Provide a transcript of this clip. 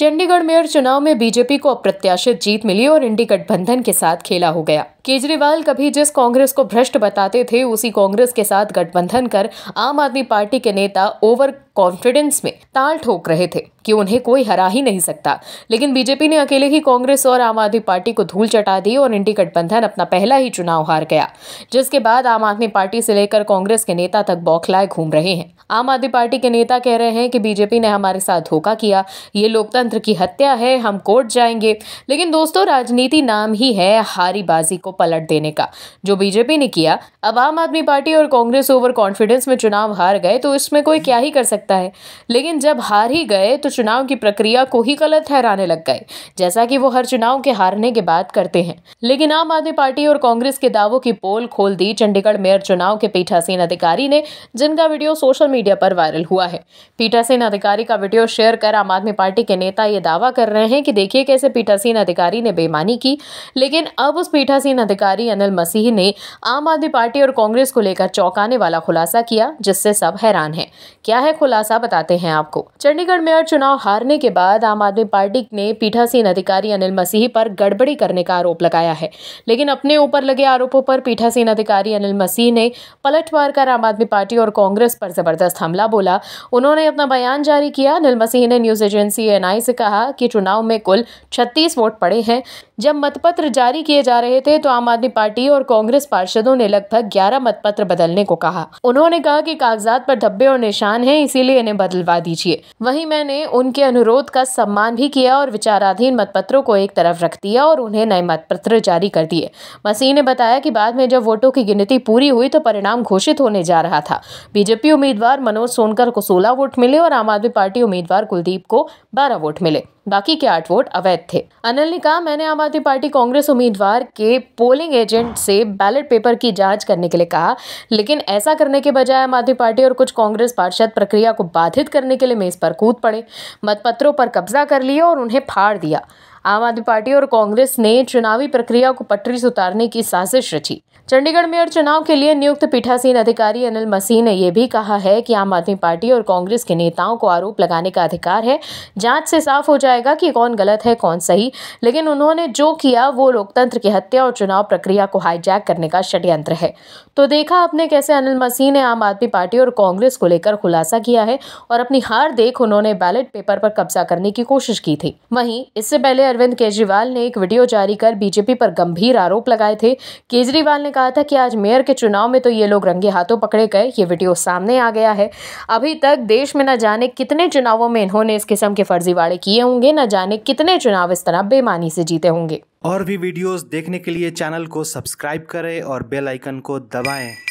Chandigarh mayor चुनाव में BJP को अप्रत्याशित जीत मिली और इंडी गठबंधन के साथ खेला हो गया केजरीवाल कभी जिस कांग्रेस को भ्रष्ट बताते थे उसी कांग्रेस के साथ गठबंधन कर आम आदमी पार्टी के नेता ओवर कॉन्फिडेंस में ताल ठोक रहे थे कि उन्हें कोई हरा ही नहीं सकता लेकिन बीजेपी ने अकेले ही कांग्रेस और आम आदमी पार्टी को धूल चटा दी और इंडी गठबंधन अपना पहला ही चुनाव हार गया जिसके बाद आम आदमी पार्टी से लेकर कांग्रेस के नेता तक बौखलाए घूम रहे हैं आम आदमी पार्टी के नेता कह रहे हैं कि बीजेपी ने हमारे साथ धोखा किया ये लोकतंत्र की हत्या है हम कोर्ट जाएंगे लेकिन दोस्तों राजनीति नाम ही है बाजी को पलट देने का जो बीजेपी ने किया अब आम आदमी पार्टी और कांग्रेस ओवर कॉन्फिडेंस में चुनाव हार गए तो इसमें कोई क्या ही कर सकता सकता है लेकिन जब हार ही गए तो चुनाव की प्रक्रिया को ही गलत ठहराने लग गए जैसा कि वो हर चुनाव के हारने के बाद करते हैं लेकिन आम आदमी पार्टी और कांग्रेस के दावों की पोल खोल दी चंडीगढ़ मेयर चुनाव के पीठासीन अधिकारी ने जिनका वीडियो सोशल मीडिया पर वायरल हुआ है पीठासीन अधिकारी का वीडियो शेयर कर आम आदमी पार्टी के नेता ये दावा कर रहे हैं कि देखिए कैसे पीठासीन अधिकारी ने बेमानी की लेकिन अब उस पीठासीन अधिकारी अनिल मसीह ने आम आदमी पार्टी और कांग्रेस को लेकर चौंकाने वाला खुलासा किया जिससे सब हैरान है क्या है खुला खुलासा बताते हैं आपको चंडीगढ़ मेयर चुनाव हारने के बाद आम आदमी पार्टी ने पीठासीन अधिकारी अनिल मसीह पर गड़बड़ी करने का आरोप लगाया है लेकिन अपने ऊपर लगे आरोपों पर पीठासीन अधिकारी अनिल मसीह ने पलटवार कर आम आदमी पार्टी और कांग्रेस पर जबरदस्त हमला बोला उन्होंने अपना बयान जारी किया अनिल मसीह ने न्यूज एजेंसी एनआई से कहा कि चुनाव में कुल छत्तीस वोट पड़े हैं जब मतपत्र जारी किए जा रहे थे तो आम आदमी पार्टी और कांग्रेस पार्षदों ने लगभग ग्यारह मतपत्र बदलने को कहा उन्होंने कहा कि कागजात पर धब्बे और निशान हैं इसीलिए इन्हें बदलवा दीजिए वहीं मैंने उनके अनुरोध का सम्मान भी किया और विचाराधीन मतपत्रों को एक तरफ रख दिया और उन्हें नए मतपत्र जारी कर दिए मसीह ने बताया कि बाद में जब वोटों की गिनती पूरी हुई तो परिणाम घोषित होने जा रहा था बीजेपी उम्मीदवार मनोज सोनकर को सोलह वोट मिले और आम आदमी पार्टी उम्मीदवार कुलदीप को बारह वोट मिले बाकी के आठ वोट अवैध थे अनिल ने कहा मैंने आम साथ पार्टी कांग्रेस उम्मीदवार के पोलिंग एजेंट से बैलेट पेपर की जांच करने के लिए कहा लेकिन ऐसा करने के बजाय आम आदमी पार्टी और कुछ कांग्रेस पार्षद प्रक्रिया को बाधित करने के लिए मेज पर कूद पड़े मतपत्रों पर कब्जा कर लिया और उन्हें फाड़ दिया आम आदमी पार्टी और कांग्रेस ने चुनावी प्रक्रिया को पटरी से उतारने की साजिश रची चंडीगढ़ मेयर चुनाव के लिए नियुक्त पीठासीन अधिकारी अनिल मसीह ने यह भी कहा है कि आम आदमी पार्टी और कांग्रेस के नेताओं को आरोप लगाने का अधिकार है जांच से साफ हो जाएगा कि कौन गलत है कौन सही लेकिन उन्होंने जो किया वो लोकतंत्र की हत्या और चुनाव प्रक्रिया को हाईजैक करने का षड्यंत्र है तो देखा आपने कैसे अनिल मसीह ने आम आदमी पार्टी और कांग्रेस को लेकर खुलासा किया है और अपनी हार देख उन्होंने बैलेट पेपर पर कब्जा करने की कोशिश की थी वहीं इससे पहले अरविंद केजरीवाल ने एक वीडियो जारी कर बीजेपी पर गंभीर आरोप लगाए थे केजरीवाल ने कहा था कि आज मेयर के चुनाव में तो ये लोग रंगे हाथों पकड़े गए ये वीडियो सामने आ गया है अभी तक देश में न जाने कितने चुनावों में इन्होंने इस किस्म के फर्जीवाड़े किए होंगे न जाने कितने चुनाव इस तरह बेमानी से जीते होंगे और भी वीडियोस देखने के लिए चैनल को सब्सक्राइब करें और बेल आइकन को दबाएं